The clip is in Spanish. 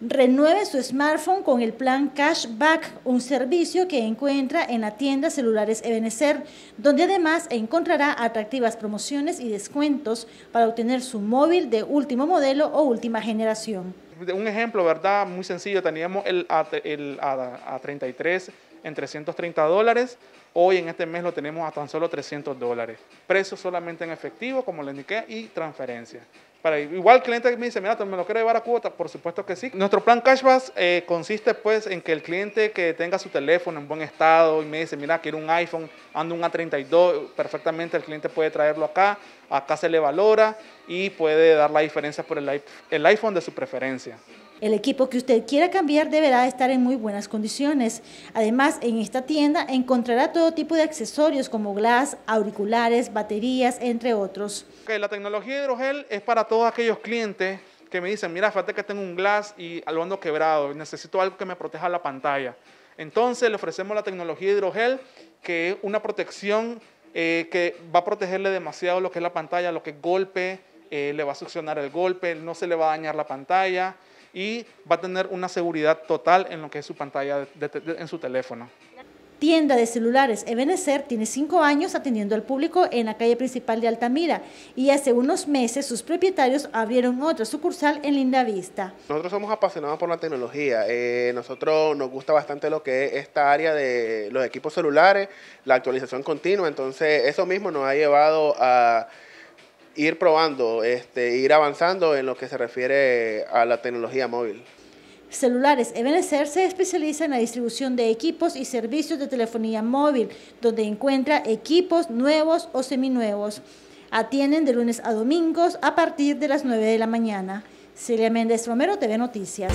Renueve su smartphone con el plan Cashback, un servicio que encuentra en la tienda Celulares Ebenezer, donde además encontrará atractivas promociones y descuentos para obtener su móvil de último modelo o última generación. Un ejemplo, ¿verdad? Muy sencillo, teníamos el A33 en 330 dólares. Hoy en este mes lo tenemos a tan solo 300 dólares. Precio solamente en efectivo, como le indiqué, y transferencia. Para, igual el cliente me dice, mira, ¿me lo quiero llevar a cuota? Por supuesto que sí. Nuestro plan cashback eh, consiste pues en que el cliente que tenga su teléfono en buen estado y me dice, mira, quiero un iPhone, ando un A32, perfectamente el cliente puede traerlo acá, acá se le valora y puede dar la diferencia por el, el iPhone de su preferencia. El equipo que usted quiera cambiar deberá estar en muy buenas condiciones. Además, en esta tienda encontrará todo tipo de accesorios como glass, auriculares, baterías, entre otros. la tecnología de hidrogel es para todos aquellos clientes que me dicen, mira, fíjate que tengo un glass y algo ando quebrado, necesito algo que me proteja la pantalla. Entonces le ofrecemos la tecnología de hidrogel, que es una protección eh, que va a protegerle demasiado lo que es la pantalla, lo que es golpe, eh, le va a succionar el golpe, no se le va a dañar la pantalla y va a tener una seguridad total en lo que es su pantalla en su teléfono. Tienda de celulares Ebenezer tiene cinco años atendiendo al público en la calle principal de Altamira y hace unos meses sus propietarios abrieron otra sucursal en Linda Vista. Nosotros somos apasionados por la tecnología. Eh, nosotros nos gusta bastante lo que es esta área de los equipos celulares, la actualización continua. Entonces, eso mismo nos ha llevado a ir probando, este, ir avanzando en lo que se refiere a la tecnología móvil. Celulares Ebenezer se especializa en la distribución de equipos y servicios de telefonía móvil, donde encuentra equipos nuevos o seminuevos. Atienden de lunes a domingos a partir de las 9 de la mañana. Celia Méndez Romero, TV Noticias.